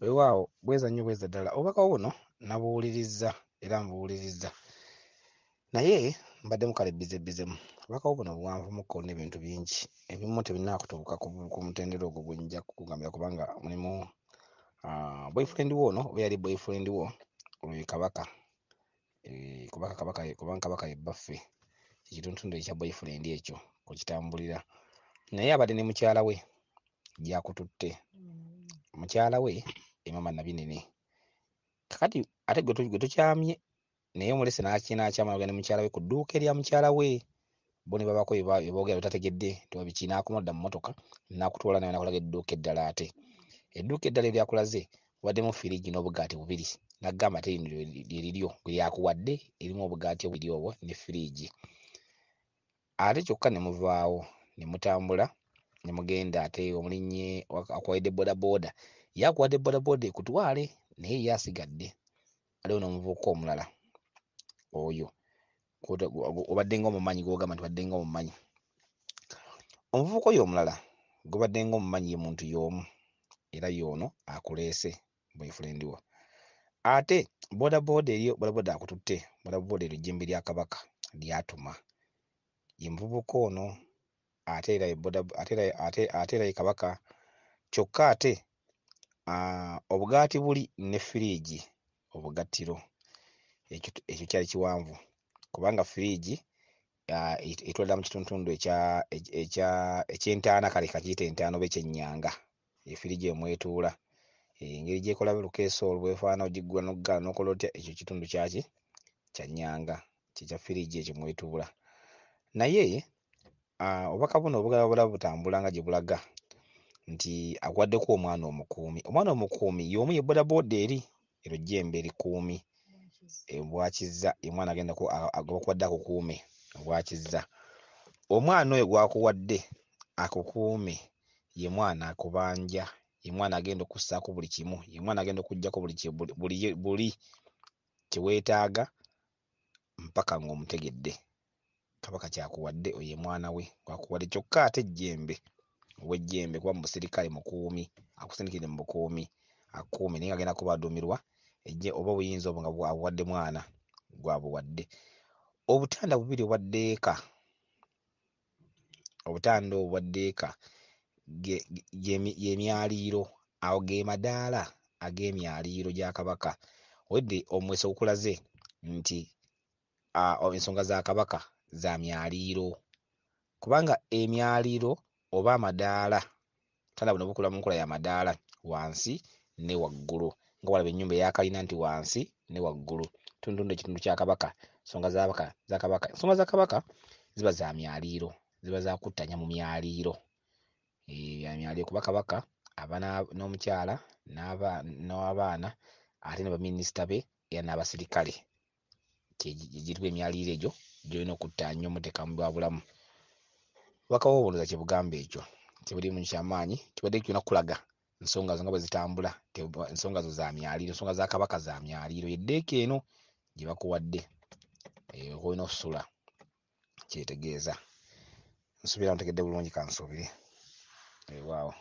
weewaawo bweza nnyo bweza ddala obubaka buno nabuwuliriza era mbuwuliriza naye mbadde mukale bizebizemu obubakawo buno buwanvu muko nebintu bingi ebimu tebinakutuuka ku mutendera ogwo gwenja kugambira kubanga mulimu ah, boyfriend wo no oba yali boyfriend wo eh, kabaka kubanga kabaka yebbaffe ekitundutundu ekya boyfriend ekyo okitambulira naye abadde ne mukyala we gyakututte mukyala we emama nabinene kakati ate gwe tukyamye naye omulese nakinakyamanaga ne mukyala we ku dduuka erya mukyala we bo ne babako ebogera betategedde nti wabikinakumudda mu motoka nakutwola naye nakulaga edduuka eddala ate edduuka eddala eryakulaze waddemu firigi n'obugaati bubiri nagamba te lyeriryo lyakuwadde erimu obugaati obiri obwo ne firigi ate kyokka nemuvaawo nemutambula nemugenda ate omulinye akuwadde bodaboda ye akuwadde bodaboda ekutwale naye ye asigadde aliwo n'omuvuuka omulala oyo obaddenga omumanyi gogamba nti baddenga omumanyi omuvuuka oyo omulala gubaddenga omumanyi ye muntu y'omu era y'ono akuleese bwefulendiwo ate bodaboda eryo bodaboda akututte bodaboda eryo jjembe lya kabaka lyatuma ye muvubuka ono ate era ate era ate ate era kabaka kyokka ate obugaati buli ne firiji obugattiro ekyo kyali kiwanvu kubanga firiji etwalira mu kitundutundu ekyentaana kale kakiyita entaano bekyennyanga efiriji emwetuula engeri gyekola lukeesa olwefaana ogiggula nokugala nokola otya ekyo kitundu kyaki kyanyanga kyekya firiji ekyo mwetuula naye Ah, obubaka buno obugalabula butambula nga gye bulaga nti akwaddeko omwana omukuumi omwana omukuumi y'omu ye bodaboda eri erojja emberi kuumi ebwakiza emwana agendako gbakuwadde akukuume obwakiza omwana oyo gwakuwadde akukuume ye mwana akubanja ye mwana agenda okussaako buli kimu ye mwana agenda okugjako buli kyeweetaaga mpaka ng'omutegedde kabaka kyakuwadde oye mwana we gwakuwadde kyokka ate ejjembe owejjembe kuba muserikale mukuumi akusindikire mubukuumi akuumi naye agenda kubaadumirwa oba obuyinza obwo nga abuwadde mwana gwabuwadde obutanda bubiri obwaddeeka obutanda obwaddeeka yemyaliiro awo ge madaala ag'emyaliiro gya kabaka wedde omwesa ogukulaze nti ensonga za kabaka za myaliiro kubanga emyaliiro oba amadaala tanda buno bukula munkola ya madaala wansi ne waggulu nga walaba ennyumba eyakalina nti wansi ne waggulu tundundu ekitundu kyakabaka songa zabaka zakabaka ensonga za kabaka ziba za myaliiro ziba zakuttanya mu myaliiro eh, yamyaliiro kuba kabaka aba n'omukyala n'abaana ate ne baminisita be era n'abasirikale egiriba emyaliiro egyo gyolina okutta nnyo omuteka mu byabulamu bakawa obunoza kyebugamba ekyo tibuli muntu kyamaanyi kibadde kyona kulaga ensonga zo nga bwe zitambula ensonga zo zamyaliiro ensonga za kabaka zamyaliiro yeddeeka eno gye bakuwadde eh, olina okusula kyetegeeza nsubira ntegedde bulungi kansubire ewaawo eh,